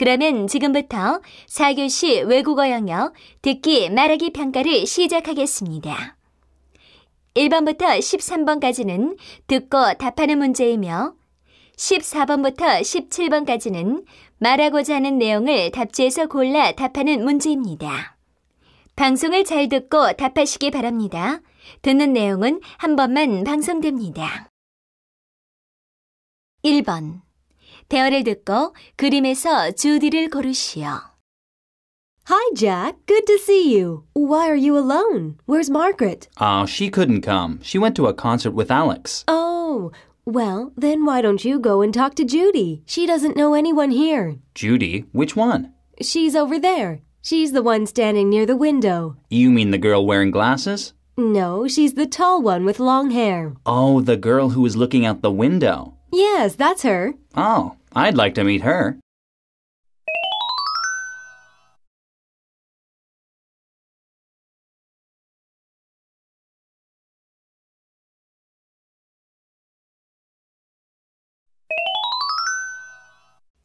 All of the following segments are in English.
그러면 지금부터 4교시 외국어 영역 듣기 말하기 평가를 시작하겠습니다. 1번부터 13번까지는 듣고 답하는 문제이며 14번부터 17번까지는 말하고자 하는 내용을 답지에서 골라 답하는 문제입니다. 방송을 잘 듣고 답하시기 바랍니다. 듣는 내용은 한 번만 방송됩니다. 1번 대화를 듣고 그림에서 주디를 고르시오. Hi, Jack. Good to see you. Why are you alone? Where's Margaret? Oh, she couldn't come. She went to a concert with Alex. Oh, well, then why don't you go and talk to Judy? She doesn't know anyone here. Judy? Which one? She's over there. She's the one standing near the window. You mean the girl wearing glasses? No, she's the tall one with long hair. Oh, the girl who was looking out the window. Yes, that's her. Oh, I'd like to meet her.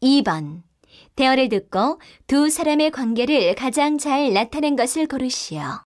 (2번) 대화를 듣고 두 사람의 관계를 가장 잘 나타낸 것을 고르시오.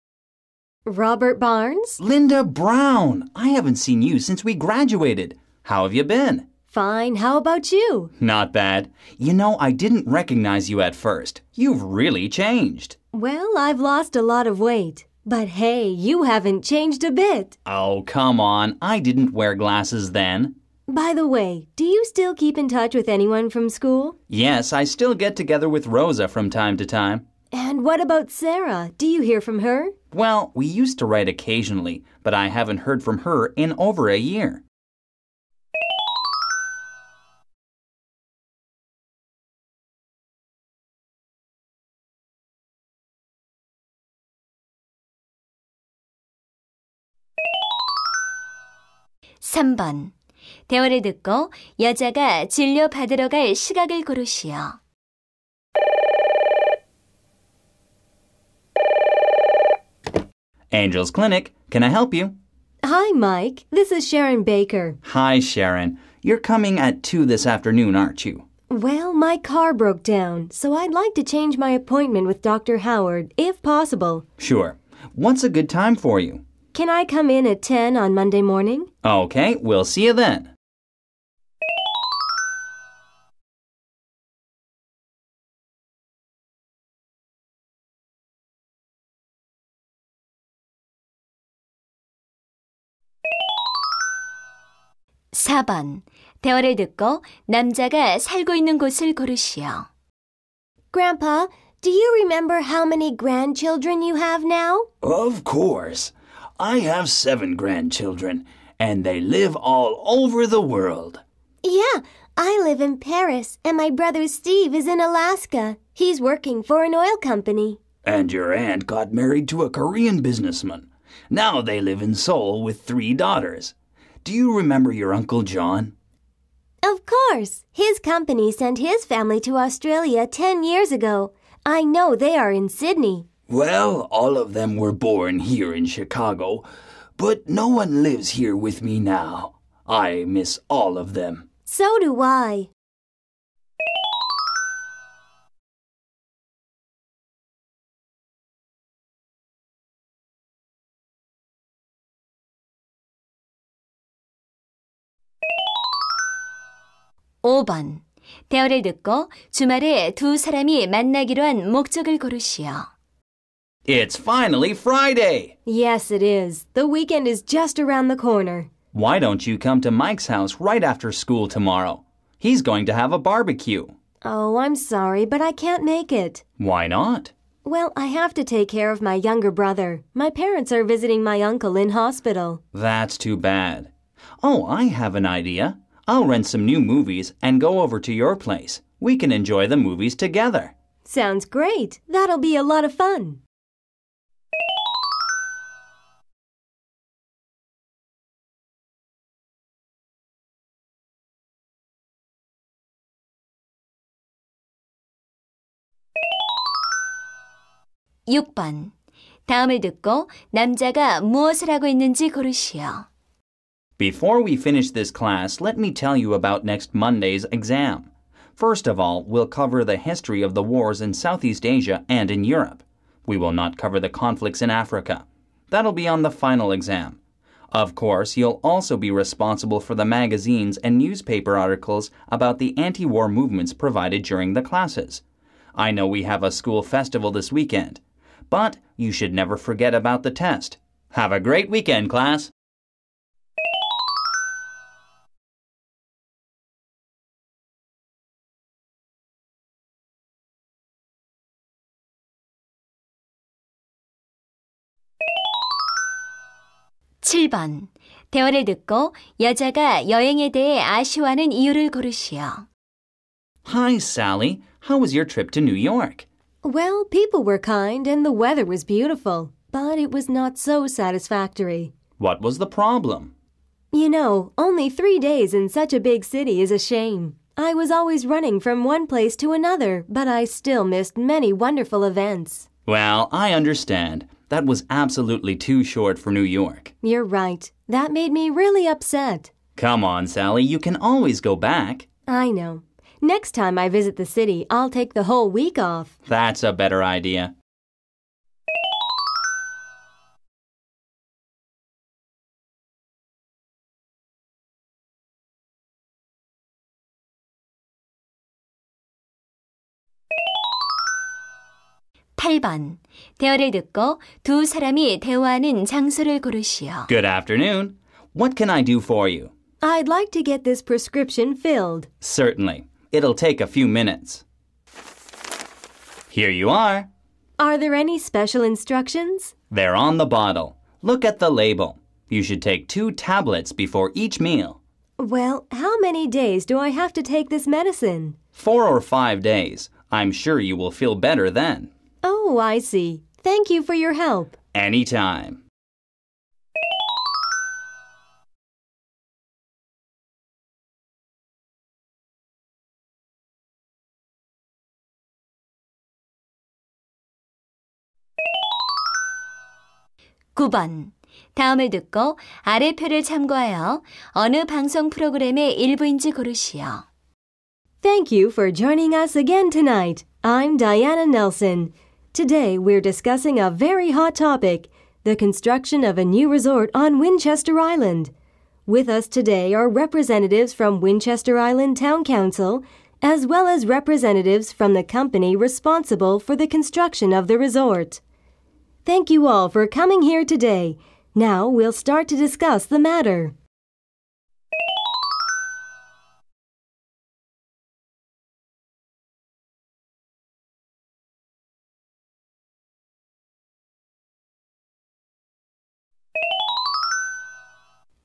Robert Barnes? Linda Brown! I haven't seen you since we graduated. How have you been? Fine, how about you? Not bad. You know, I didn't recognize you at first. You've really changed. Well, I've lost a lot of weight. But hey, you haven't changed a bit. Oh, come on. I didn't wear glasses then. By the way, do you still keep in touch with anyone from school? Yes, I still get together with Rosa from time to time. And what about Sarah? Do you hear from her? Well, we used to write occasionally, but I haven't heard from her in over a year. 3번. 대화를 듣고 여자가 진료 받으러 갈 시각을 고르시오. Angel's Clinic. Can I help you? Hi, Mike. This is Sharon Baker. Hi, Sharon. You're coming at 2 this afternoon, aren't you? Well, my car broke down, so I'd like to change my appointment with Dr. Howard, if possible. Sure. What's a good time for you? Can I come in at 10 on Monday morning? Okay, we'll see you then. (4번) 대화를 듣고 남자가 살고 있는 곳을 고르시오. Grandpa, do you remember how many grandchildren you have now? Of course. I have seven grandchildren, and they live all over the world. Yeah, I live in Paris, and my brother Steve is in Alaska. He's working for an oil company. And your aunt got married to a Korean businessman. Now they live in Seoul with three daughters. Do you remember your Uncle John? Of course. His company sent his family to Australia 10 years ago. I know they are in Sydney. Well, all of them were born here in Chicago, but no one lives here with me now. I miss all of them. So do I. (5번) 대화를 듣고 주말에 두 사람이 만나기로 한 목적을 고르시오. It's finally Friday! Yes, it is. The weekend is just around the corner. Why don't you come to Mike's house right after school tomorrow? He's going to have a barbecue. Oh, I'm sorry, but I can't make it. Why not? Well, I have to take care of my younger brother. My parents are visiting my uncle in hospital. That's too bad. Oh, I have an idea. I'll rent some new movies and go over to your place. We can enjoy the movies together. Sounds great. That'll be a lot of fun. 6번. 다음을 듣고 남자가 무엇을 하고 있는지 고르시오. Before we finish this class, let me tell you about next Monday's exam. First of all, we'll cover the history of the wars in Southeast Asia and in Europe. We will not cover the conflicts in Africa. That'll be on the final exam. Of course, you'll also be responsible for the magazines and newspaper articles about the anti war movements provided during the classes. I know we have a school festival this weekend. But you should never forget about the test. Have a great weekend, class! 칠 대화를 듣고 여자가 여행에 대해 아쉬워하는 이유를 고르시오. Hi, Sally. How was your trip to New York? Well, people were kind and the weather was beautiful, but it was not so satisfactory. What was the problem? You know, only three days in such a big city is a shame. I was always running from one place to another, but I still missed many wonderful events. Well, I understand. That was absolutely too short for New York. You're right. That made me really upset. Come on, Sally, you can always go back. I know, Next time I visit the city, I'll take the whole week off. That's a better idea. 대화를 듣고 두 사람이 대화하는 장소를 고르시오. Good afternoon. What can I do for you? I'd like to get this prescription filled. Certainly. It'll take a few minutes. Here you are. Are there any special instructions? They're on the bottle. Look at the label. You should take two tablets before each meal. Well, how many days do I have to take this medicine? Four or five days. I'm sure you will feel better then. Oh, I see. Thank you for your help. Anytime. 9번. 다음을 듣고 아래 표를 참고하여 어느 방송 프로그램의 일부인지 고르시오. Thank you for joining us again tonight. I'm Diana Nelson. Today we're discussing a very hot topic the construction of a new resort on Winchester Island. With us today are representatives from Winchester Island Town Council, as well as representatives from the company responsible for the construction of the resort. Thank you all for coming here today. Now we'll start to discuss the matter.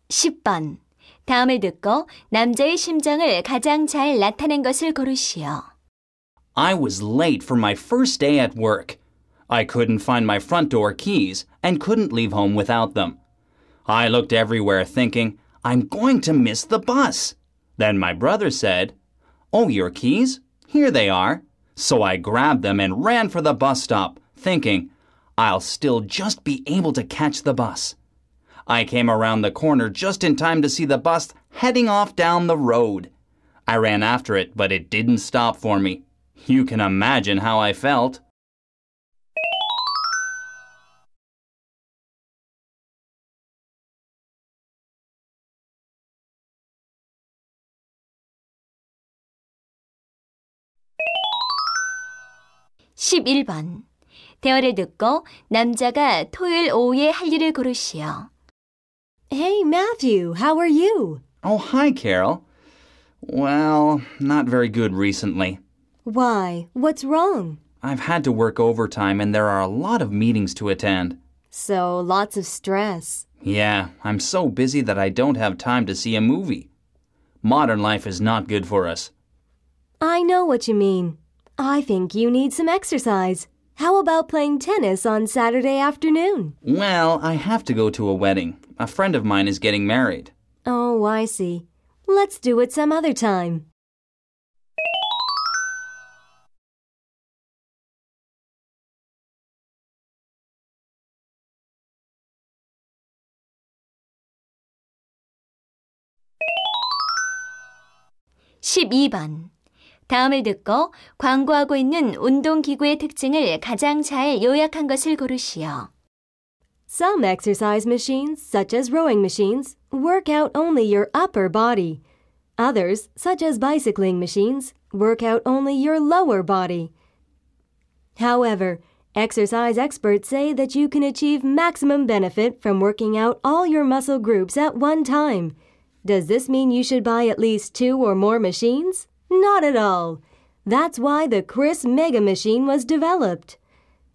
(10번) 다음을 듣고 남자의 심정을 가장 잘 나타낸 것을 고르시오. I was late for my first day at work. I couldn't find my front door keys and couldn't leave home without them. I looked everywhere thinking, I'm going to miss the bus. Then my brother said, Oh, your keys? Here they are. So I grabbed them and ran for the bus stop, thinking, I'll still just be able to catch the bus. I came around the corner just in time to see the bus heading off down the road. I ran after it, but it didn't stop for me. You can imagine how I felt. 11번. 대화를 듣고 남자가 토요일 오후에 할 일을 고르시오. Hey, Matthew, how are you? Oh, hi, Carol. Well, not very good recently. Why? What's wrong? I've had to work overtime and there are a lot of meetings to attend. So, lots of stress. Yeah, I'm so busy that I don't have time to see a movie. Modern life is not good for us. I know what you mean. I think you need some exercise. How about playing tennis on Saturday afternoon? Well, I have to go to a wedding. A friend of mine is getting married. Oh, I see. Let's do it some other time. 다음을 듣고 광고하고 있는 운동기구의 특징을 가장 잘 요약한 것을 고르시오. Some exercise machines, such as rowing machines, work out only your upper body. Others, such as bicycling machines, work out only your lower body. However, exercise experts say that you can achieve maximum benefit from working out all your muscle groups at one time. Does this mean you should buy at least two or more machines? Not at all. That's why the Chris Mega Machine was developed.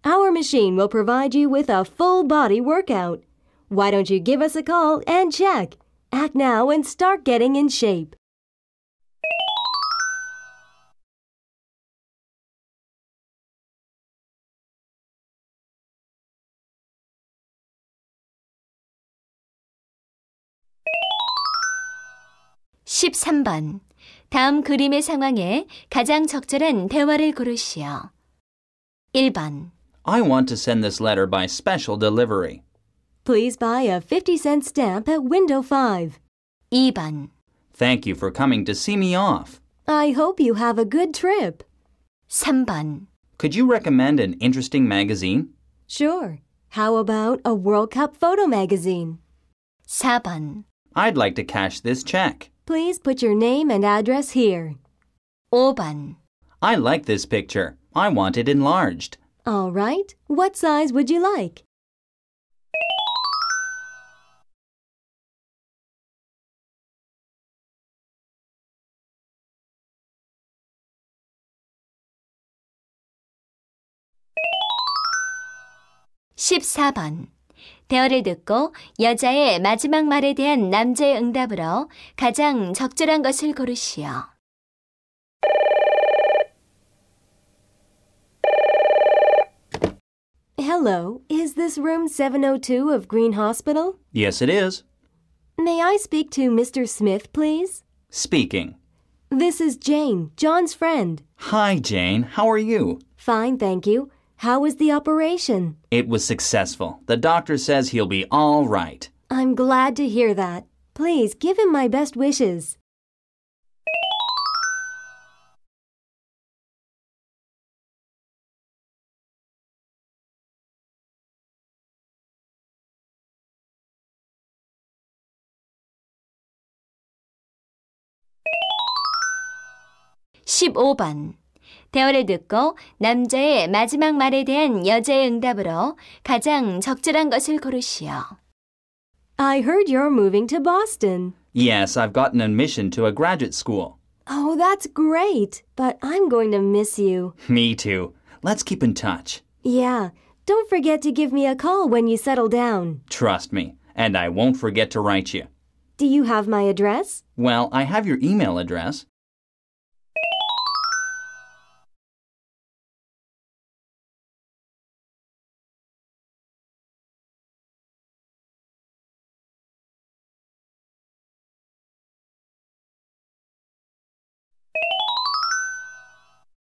Our machine will provide you with a full body workout. Why don't you give us a call and check? Act now and start getting in shape. (13번) 다음 그림의 상황에 가장 적절한 대화를 고르시오. 1번. I want to send this letter by special delivery. Please buy a 50 cent stamp at window 5. 2번. Thank you for coming to see me off. I hope you have a good trip. 3번. Could you recommend an interesting magazine? Sure. How about a World Cup photo magazine? 4번. I'd like to cash this check. Please put your name and address here. 5번. I like this picture. I want it enlarged. All right. What size would you like? (14번) 대화를 듣고 여자의 마지막 말에 대한 남자의 응답으로 가장 적절한 것을 고르시오. Hello, is this room 702 of Green Hospital? Yes, it is. May I speak to Mr. Smith, please? Speaking. This is Jane, John's friend. Hi, Jane. How are you? Fine, thank you. How was the operation? It was successful. The doctor says he'll be all right. I'm glad to hear that. Please give him my best wishes. (15번) 대화를 듣고 남자의 마지막 말에 대한 여자의 응답으로 가장 적절한 것을 고르시오. I heard you're moving to Boston. Yes, I've got an admission to a graduate school. Oh, that's great, but I'm going to miss you. Me too. Let's keep in touch. Yeah, don't forget to give me a call when you settle down. Trust me, and I won't forget to write you. Do you have my address? Well, I have your email address.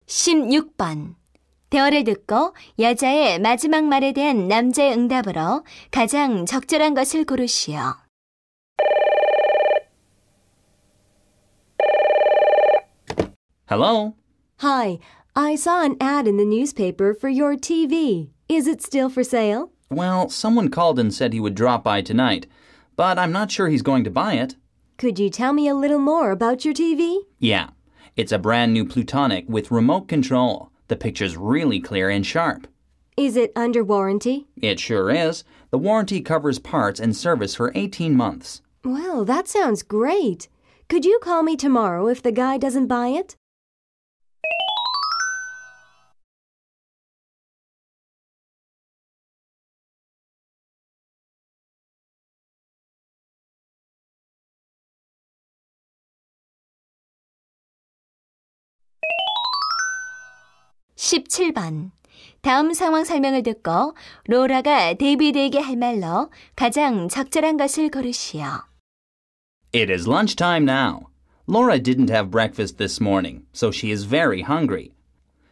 16번. 대화를 듣고 여자의 마지막 말에 대한 남자의 응답으로 가장 적절한 것을 고르시오. Hello. Hi. I saw an ad in the newspaper for your TV. Is it still for sale? Well, someone called and said he would drop by tonight, but I'm not sure he's going to buy it. Could you tell me a little more about your TV? Yeah. It's a brand new Plutonic with remote control. The picture's really clear and sharp. Is it under warranty? It sure is. The warranty covers parts and service for 18 months. Well, that sounds great. Could you call me tomorrow if the guy doesn't buy it? 17번. 다음 상황 설명을 듣고 로라가 데이비드에게 할 말로 가장 적절한 것을 고르시오. It is lunchtime now. Laura didn't have breakfast this morning, so she is very hungry.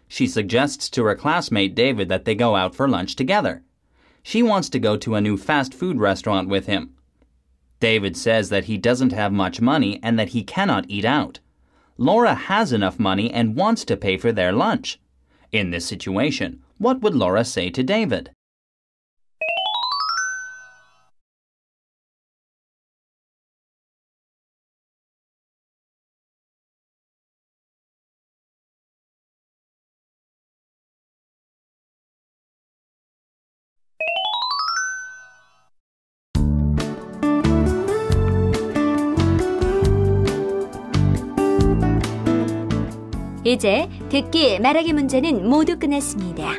She suggests to her classmate David that they go out for lunch together. She wants to go to a new fast food restaurant with him. David says that he doesn't have much money and that he cannot eat out. Laura has enough money and wants to pay for their lunch. In this situation, what would Laura say to David? 이제 듣기 말하기 문제는 모두 끝났습니다.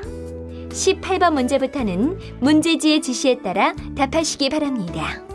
18번 문제부터는 문제지의 지시에 따라 답하시기 바랍니다.